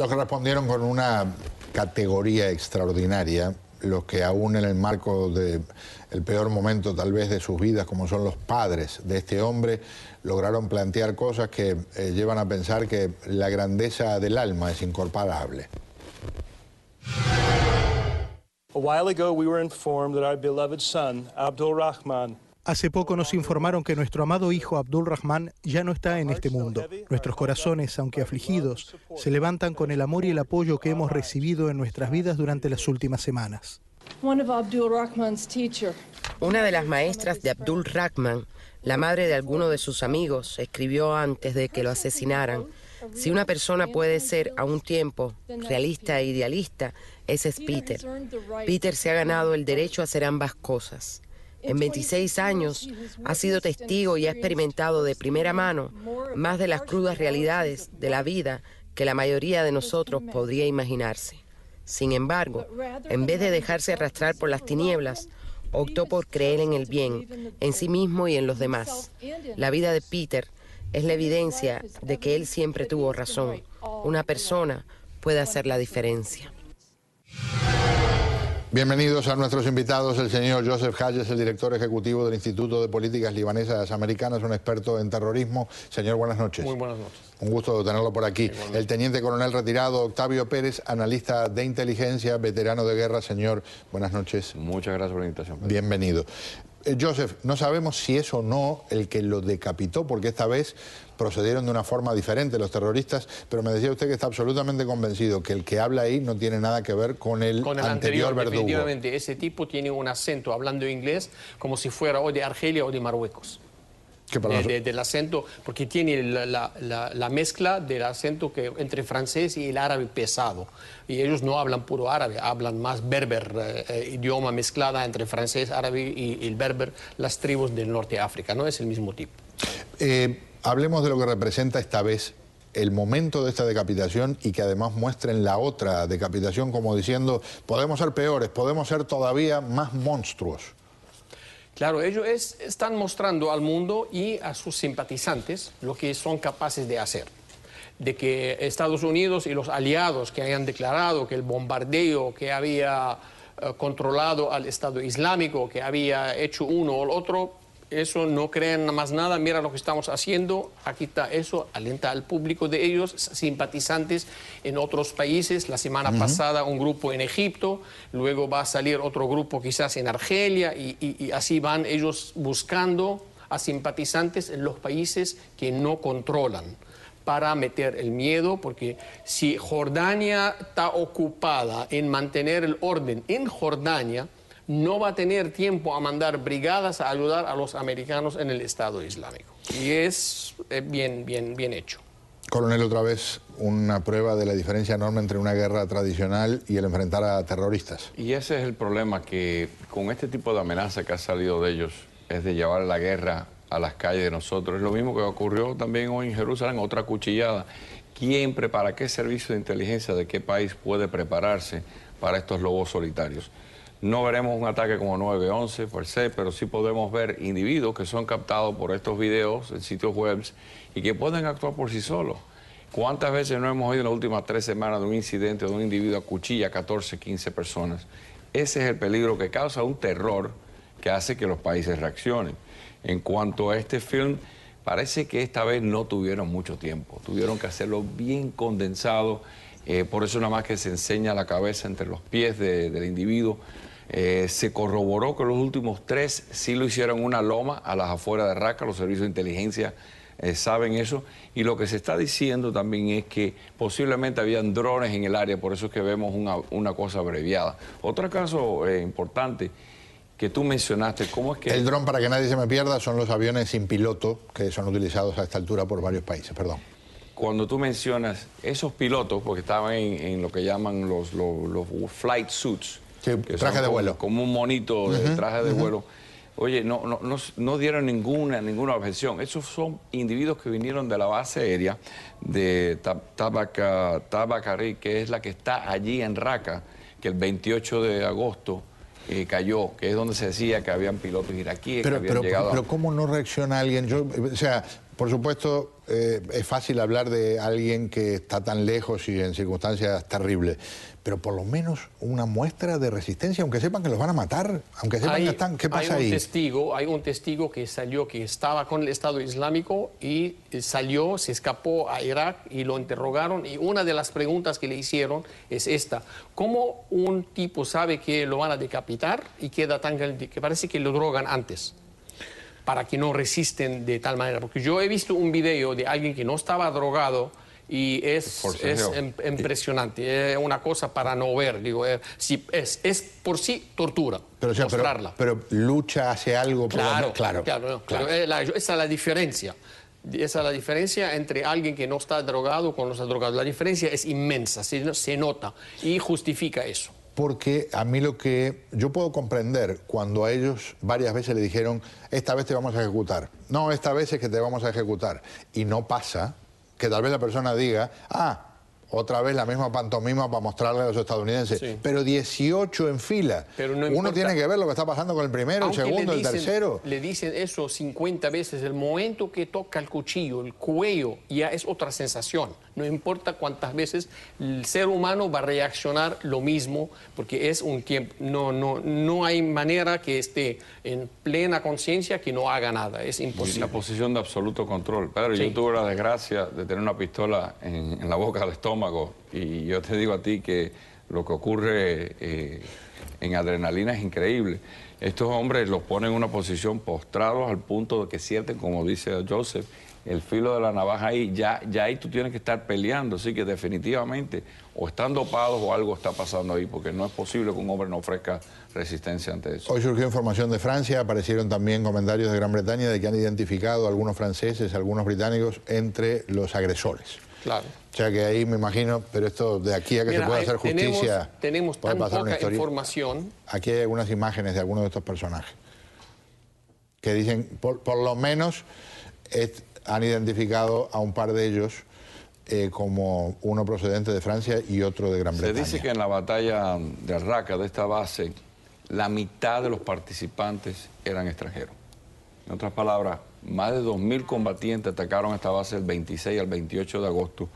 Los que respondieron con una categoría extraordinaria, los que aún en el marco del peor momento tal vez de sus vidas, como son los padres de este hombre, lograron plantear cosas que eh, llevan a pensar que la grandeza del alma es incorporable. A while ago we were informed that our beloved son, Abdul Rahman, Hace poco nos informaron que nuestro amado hijo Abdul Rahman ya no está en este mundo. Nuestros corazones, aunque afligidos, se levantan con el amor y el apoyo que hemos recibido en nuestras vidas durante las últimas semanas. Una de las maestras de Abdul Rahman, la madre de alguno de sus amigos, escribió antes de que lo asesinaran, si una persona puede ser a un tiempo realista e idealista, ese es Peter. Peter se ha ganado el derecho a hacer ambas cosas. En 26 años ha sido testigo y ha experimentado de primera mano más de las crudas realidades de la vida que la mayoría de nosotros podría imaginarse. Sin embargo, en vez de dejarse arrastrar por las tinieblas, optó por creer en el bien, en sí mismo y en los demás. La vida de Peter es la evidencia de que él siempre tuvo razón. Una persona puede hacer la diferencia. Bienvenidos a nuestros invitados, el señor Joseph Hayes, el director ejecutivo del Instituto de Políticas Libanesas Americanas, un experto en terrorismo. Señor, buenas noches. Muy buenas noches. Un gusto tenerlo por aquí. El teniente coronel retirado Octavio Pérez, analista de inteligencia, veterano de guerra. Señor, buenas noches. Muchas gracias por la invitación. Bienvenido. Eh, Joseph, no sabemos si es o no el que lo decapitó, porque esta vez procedieron de una forma diferente los terroristas, pero me decía usted que está absolutamente convencido que el que habla ahí no tiene nada que ver con el, con anterior, anterior verdugo. Definitivamente, ese tipo tiene un acento hablando inglés como si fuera o de Argelia o de Marruecos. Eh, del acento, porque tiene la, la, mezcla del acento que, entre francés y el árabe pesado. Y ellos no hablan puro árabe, hablan más berber, eh, eh, idioma mezclada entre francés, árabe y, el berber, las tribus del norte de África, no es el mismo tipo. hablemos de lo que representa esta vez el momento de esta decapitación y que además muestren la otra decapitación como diciendo, podemos ser peores, podemos ser todavía más monstruos. Claro, ellos están mostrando al mundo y a sus simpatizantes lo que son capaces de hacer. De que Estados Unidos y los aliados que hayan declarado que el bombardeo que había eh, controlado al Estado Islámico, que había hecho uno o el otro, eso, no crean más nada, mira lo que estamos haciendo, aquí está eso, alenta al público de ellos, simpatizantes en otros países, la semana pasada un grupo en Egipto, luego va a salir otro grupo quizás en Argelia y, y así van ellos buscando a simpatizantes en los países que no controlan para meter el miedo, porque si Jordania está ocupada en mantener el orden en Jordania, no va a tener tiempo a mandar brigadas a ayudar a los americanos en el Estado Islámico. Y es eh, bien, bien, bien hecho. Coronel, otra vez una prueba de la diferencia enorme entre una guerra tradicional y el enfrentar a terroristas. Y ese es el problema, que con este tipo de amenaza que ha salido de ellos, es de llevar la guerra a las calles de nosotros. Es lo mismo que ocurrió también hoy en Jerusalén, otra cuchillada. ¿Quién prepara, qué servicio de inteligencia de qué país puede prepararse para estos lobos solitarios? No veremos un ataque como 9-11, por se, pero sí podemos ver individuos que son captados por estos videos en sitios web y que pueden actuar por sí solos. ¿Cuántas veces no hemos oído en las últimas tres semanas de un incidente de un individuo a cuchilla 14, 15 personas? Ese es el peligro que causa un terror que hace que los países reaccionen. En cuanto a este film, parece que esta vez no tuvieron mucho tiempo. Tuvieron que hacerlo bien condensado. Eh, por eso nada más que se enseña la cabeza entre los pies del individuo eh, se corroboró que los últimos tres sí lo hicieron una loma a las afueras de Raca, los servicios de inteligencia eh, saben eso. Y lo que se está diciendo también es que posiblemente habían drones en el área, por eso es que vemos una, cosa abreviada. Otro caso eh, importante que tú mencionaste, ¿cómo es que...? El dron, para que nadie se me pierda, son los aviones sin piloto que son utilizados a esta altura por varios países, perdón. Cuando tú mencionas esos pilotos, porque estaban en, lo que llaman los, los flight suits, traje de vuelo. Como, un monito de traje de vuelo. Oye, no, no, no, dieron ninguna, ninguna objeción. Esos son individuos que vinieron de la base aérea de Tabaca, Tabacarí, que es la que está allí en Raca, que el 28 de agosto eh, cayó, que es donde se decía que habían pilotos iraquíes. Pero, habían llegado pero, ¿cómo no reacciona alguien? Yo, o sea, por supuesto, eh, es fácil hablar de alguien que está tan lejos y en circunstancias terribles, pero por lo menos una muestra de resistencia, aunque sepan que los van a matar, aunque sepan que están. ¿Qué pasa hay un Testigo, hay un testigo que salió, que estaba con el Estado Islámico y eh, salió, se escapó a Irak y lo interrogaron. Y una de las preguntas que le hicieron es esta: ¿Cómo un tipo sabe que lo van a decapitar y queda tan que parece que lo drogan antes? para que no resisten de tal manera. Porque yo he visto un video de alguien que no estaba drogado y es, es em, impresionante, es una cosa para no ver, digo, eh, es, es, por sí tortura. Pero, Pero, lucha, hace algo, claro, claro, claro, eh, esa es la diferencia. Esa es la diferencia entre alguien que no está drogado con los drogados. La diferencia es inmensa, se nota y justifica eso porque a mí lo que yo puedo comprender cuando a ellos varias veces le dijeron, esta vez te vamos a ejecutar, no, esta vez es que te vamos a ejecutar, y no pasa, que tal vez la persona diga, ah, otra vez la misma pantomima para mostrarle a los estadounidenses, pero 18 en fila. Uno tiene que ver lo que está pasando con el primero, el segundo, el tercero. Le dicen eso 50 veces, el momento que toca el cuchillo, el cuello, ya es otra sensación. No importa cuántas veces el ser humano va a reaccionar lo mismo, porque es un tiempo. No, no, no hay manera que esté en plena conciencia que no haga nada. Es imposible. Es una posición de absoluto control. Pedro, yo tuve la desgracia de tener una pistola en, la boca del estómago. Y yo te digo a ti que lo que ocurre eh, en adrenalina es increíble. Estos hombres los ponen en una posición postrados al punto de que sienten, como dice Joseph, el filo de la navaja ahí, ya, ya ahí tú tienes que estar peleando, así que definitivamente o están dopados o algo está pasando ahí, porque no es posible que un hombre no ofrezca resistencia ante eso. Hoy surgió información de Francia, aparecieron también comentarios de Gran Bretaña de que han identificado a algunos franceses, algunos británicos entre los agresores. Claro. O sea que ahí me imagino, pero esto de aquí a que se pueda hacer justicia. Tenemos, tenemos tan poca información. Aquí hay algunas imágenes de algunos de estos personajes que dicen, por, lo menos, han identificado a un par de ellos eh, como uno procedente de Francia y otro de Gran Bretaña. Se dice que en la batalla de arraca de esta base, la mitad de los participantes eran extranjeros. En otras palabras, más de 2.000 combatientes atacaron esta base el 26 al 28 de agosto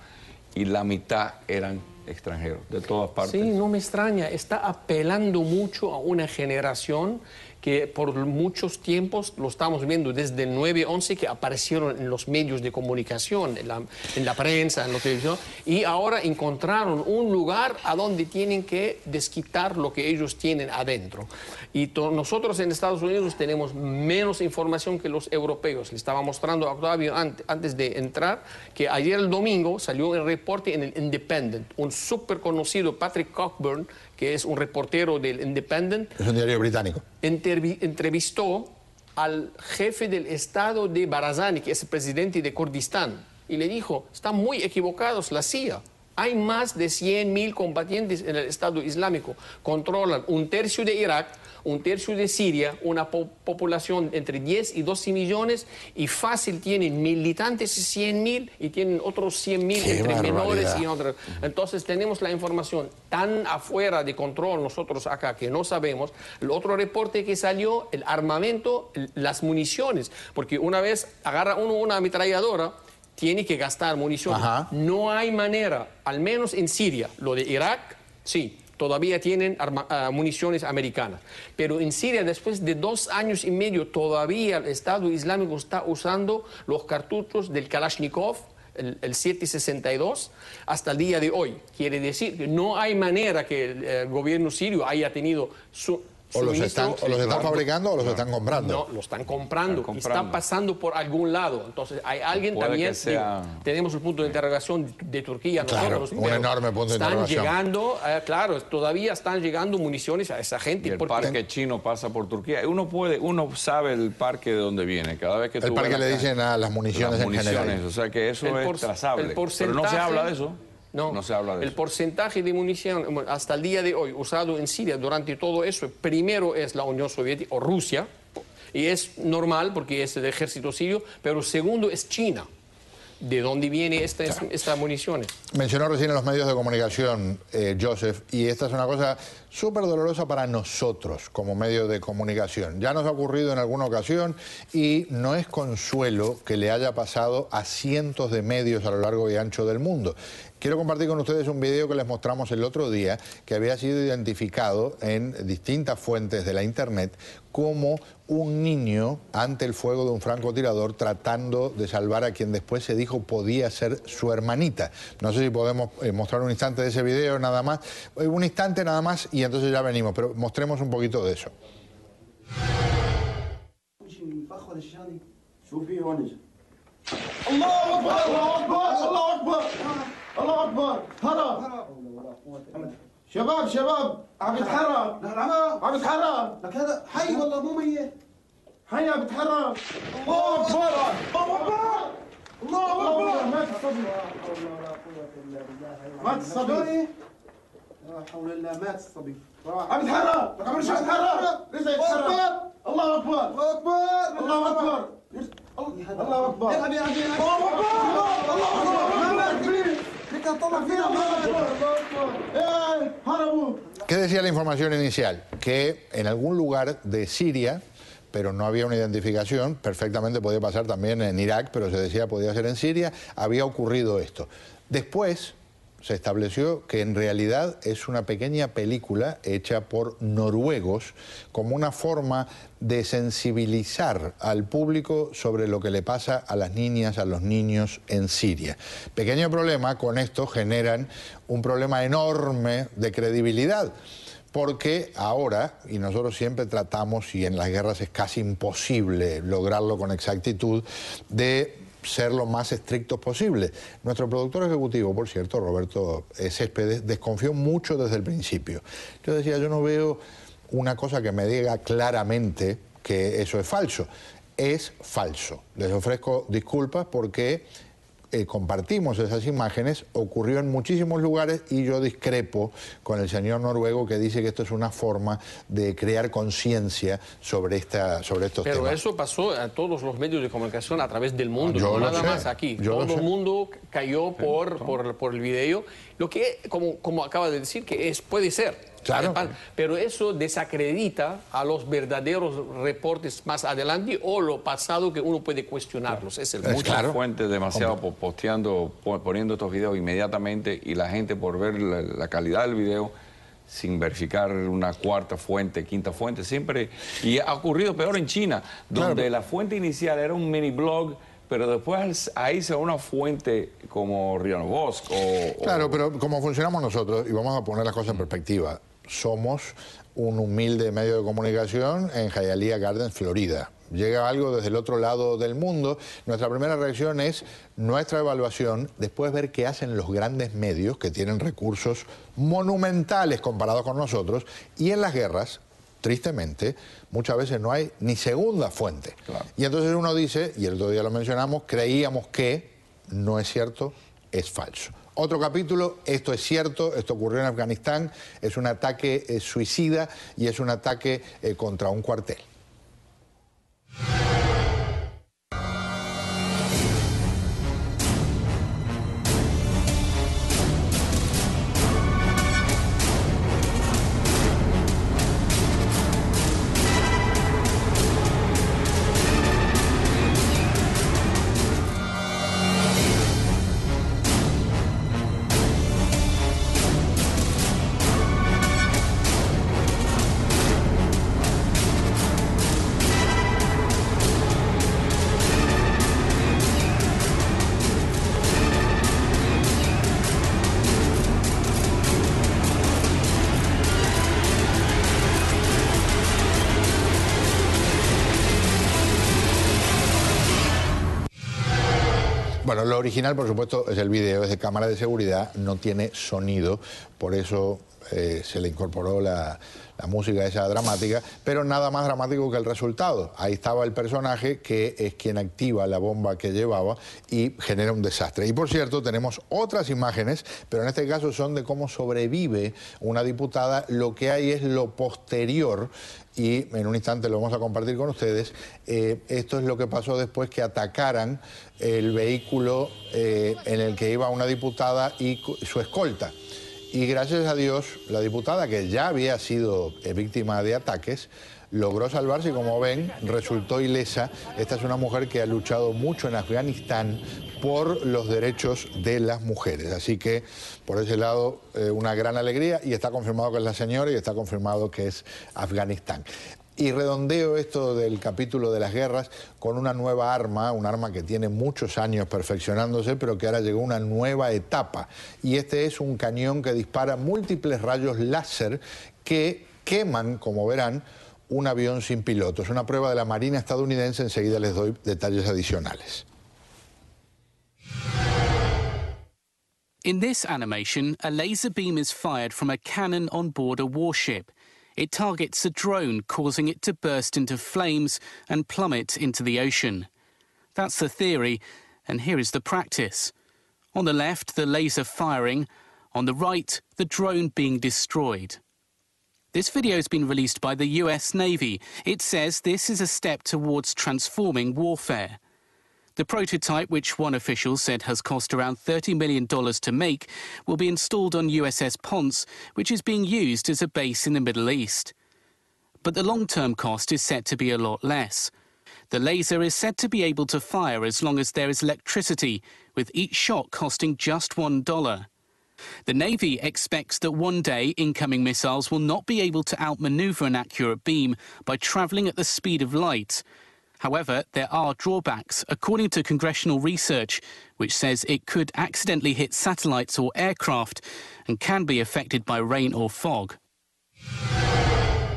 y la mitad eran extranjeros, de todas partes. Sí, no me extraña, está apelando mucho a una generación que por muchos tiempos lo estamos viendo desde el 9-11 que aparecieron en los medios de comunicación, en la, en la prensa, en la televisión, y ahora encontraron un lugar a donde tienen que desquitar lo que ellos tienen adentro. Y nosotros en Estados Unidos tenemos menos información que los europeos. Le estaba mostrando a Octavio antes, antes de entrar que ayer el domingo salió el reporte en el Independent, un súper conocido Patrick Cockburn, que es un reportero del Independent. Es un diario británico. Entrevistó al jefe del Estado de Barazani, que es el presidente de Kurdistán, y le dijo, están muy equivocados la CIA. Hay más de 100.000 combatientes en el Estado Islámico. Controlan un tercio de Irak, un tercio de Siria, una población entre 10 y 12 millones y fácil tienen militantes 100.000 y tienen otros 100.000 entre menores y otros. Entonces tenemos la información tan afuera de control nosotros acá que no sabemos. El otro reporte que salió, el armamento, las municiones, porque una vez agarra uno una ametralladora, tiene que gastar munición. No hay manera, al menos en Siria, lo de Irak, sí, todavía tienen ah, municiones americanas. Pero en Siria, después de dos años y medio, todavía el Estado Islámico está usando los cartuchos del Kalashnikov, el, 762, hasta el día de hoy. Quiere decir que no hay manera que el gobierno sirio haya tenido su, o los, están, fabricando o los están comprando. No, los están comprando. Están pasando por algún lado. Entonces, hay pues alguien también. tenemos un punto de interrogación de, Turquía. Claro, nosotros, un enorme Están llegando, eh, claro, todavía están llegando municiones a esa gente. Y el parque chino pasa por Turquía. Uno puede, uno sabe el parque de dónde viene. Cada vez que El parque le dicen a las municiones, general. O sea que eso es trazable. Pero no se habla de eso. No, se habla de el porcentaje de munición hasta el día de hoy usado en Siria durante todo eso, primero es la Unión Soviética o Rusia, y es normal porque es el ejército sirio, pero segundo es China. ¿De dónde viene estas esta municiones? Mencionó recién en los medios de comunicación, eh, Joseph, y esta es una cosa súper dolorosa para nosotros como medio de comunicación. Ya nos ha ocurrido en alguna ocasión y no es consuelo que le haya pasado a cientos de medios a lo largo y ancho del mundo. Quiero compartir con ustedes un video que les mostramos el otro día que había sido identificado en distintas fuentes de la internet como un niño ante el fuego de un francotirador tratando de salvar a quien después se dijo podía ser su hermanita. No sé si podemos eh, mostrar un instante de ese video nada más, eh, un instante nada más y entonces ya venimos, pero mostremos un poquito de eso. الله اكبر هرب شباب شباب عم يتحرك عم يتحرك لك هذا حي والله مو ميت حي عم يتحرك الله اكبر الله اكبر الله اكبر ما تصدق ما تصدق لا حول الله مات الصبي عم يتحرك الله اكبر الله اكبر الله اكبر الله اكبر الله اكبر الله اكبر الله اكبر الله اكبر الله اكبر الله اكبر Eh, ¿Qué decía la información inicial? Que en algún lugar de Siria pero no había una identificación, perfectamente podía pasar también en Irak, pero se decía podía ser en Siria, había ocurrido esto. Después, se estableció que en realidad es una pequeña película hecha por noruegos como una forma de sensibilizar al público sobre lo que le pasa a las niñas, a los niños en Siria. Pequeño problema, con esto generan un problema enorme de credibilidad porque ahora, y nosotros siempre tratamos, y en las guerras es casi imposible lograrlo con exactitud, de ser lo más estrictos posible. Nuestro productor ejecutivo, por cierto, Roberto eh, Céspedes, desconfió mucho desde el principio. Yo decía, yo no veo una cosa que me diga claramente que eso es falso. Es falso. Les ofrezco disculpas porque eh, compartimos esas imágenes, ocurrió en muchísimos lugares y yo discrepo con el señor noruego que dice que esto es una forma de crear conciencia sobre, esta, sobre estos Pero temas. Pero eso pasó a todos los medios de comunicación a través del mundo, no nada más aquí. Todo el mundo cayó por, por, el video, lo que, como, como acaba de decir, que es, puede ser pero eso desacredita a los verdaderos reportes más adelante o lo pasado que uno puede cuestionarlos. Es el Muchas fuentes demasiado posteando, poniendo estos videos inmediatamente y la gente por ver la, calidad del video sin verificar una cuarta fuente, quinta fuente, siempre... Y ha ocurrido peor en China, donde la fuente inicial era un mini blog pero después ahí se va una fuente como Riano Bosco. Claro, pero como funcionamos nosotros, y vamos a poner las cosas en perspectiva, somos un humilde medio de comunicación en Hialeah Gardens, Florida. Llega algo desde el otro lado del mundo. Nuestra primera reacción es nuestra evaluación, después ver qué hacen los grandes medios que tienen recursos monumentales comparados con nosotros. Y en las guerras, tristemente, muchas veces no hay ni segunda fuente. Y entonces uno dice, y el otro día lo mencionamos, creíamos que no es cierto, es falso. Otro capítulo, esto es cierto, esto ocurrió en Afganistán, es un ataque eh, suicida y es un ataque eh, contra un cuartel. lo original, por supuesto, es el video, es de cámara de seguridad, no tiene sonido, por eso eh, se le incorporó la, la música esa dramática, pero nada más dramático que el resultado. Ahí estaba el personaje que es quien activa la bomba que llevaba y genera un desastre. Y por cierto, tenemos otras imágenes, pero en este caso son de cómo sobrevive una diputada. Lo que hay es lo posterior y en un instante lo vamos a compartir con ustedes. Eh, esto es lo que pasó después que atacaran el vehículo eh, en el que iba una diputada y su escolta. Y gracias a Dios, la diputada, que ya había sido eh, víctima de ataques, logró salvarse y como ven resultó ilesa. Esta es una mujer que ha luchado mucho en Afganistán por los derechos de las mujeres. Así que por ese lado eh, una gran alegría y está confirmado que es la señora y está confirmado que es Afganistán. Y redondeo esto del capítulo de las guerras con una nueva arma, un arma que tiene muchos años perfeccionándose, pero que ahora llegó a una nueva etapa. Y este es un cañón que dispara múltiples rayos láser que queman, como verán, un avión sin pilotos. Es una prueba de la Marina estadounidense, enseguida les doy detalles adicionales. In laser beam fired from a cannon on board a warship. It targets a drone, causing it to burst into flames and plummet into the ocean. That's the theory, and here is the practice. On the left, the laser firing. On the right, the drone being destroyed. This video has been released by the US Navy. It says this is a step towards transforming warfare. The prototype, which one official said has cost around $30 million to make, will be installed on USS Ponce, which is being used as a base in the Middle East. But the long-term cost is set to be a lot less. The laser is said to be able to fire as long as there is electricity, with each shot costing just $1. The Navy expects that one day incoming missiles will not be able to outmaneuver an accurate beam by travelling at the speed of light, However, there are drawbacks, according to congressional research, which says it could accidentally hit satellites or aircraft and can be affected by rain or fog.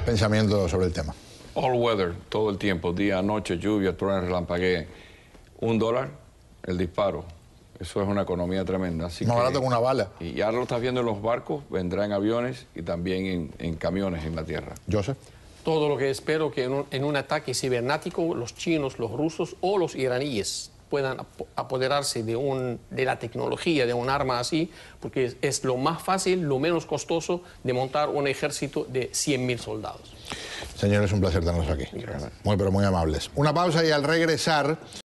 Pensamiento sobre el tema. All weather, todo el tiempo, día, noche, lluvia, truenos, relampagueen. Un dólar, el disparo. Eso es una economía tremenda. Así Más que, barato que una bala. Y ya lo estás viendo en los barcos, vendrá en aviones y también en, en camiones en la tierra. Joseph. todo lo que espero que en un, ataque cibernático los chinos, los rusos o los iraníes puedan apoderarse de, un, de la tecnología, de un arma así, porque es, lo más fácil, lo menos costoso de montar un ejército de 100.000 soldados. Señores, un placer tenerlos aquí. Muy, pero muy amables. Una pausa y al regresar...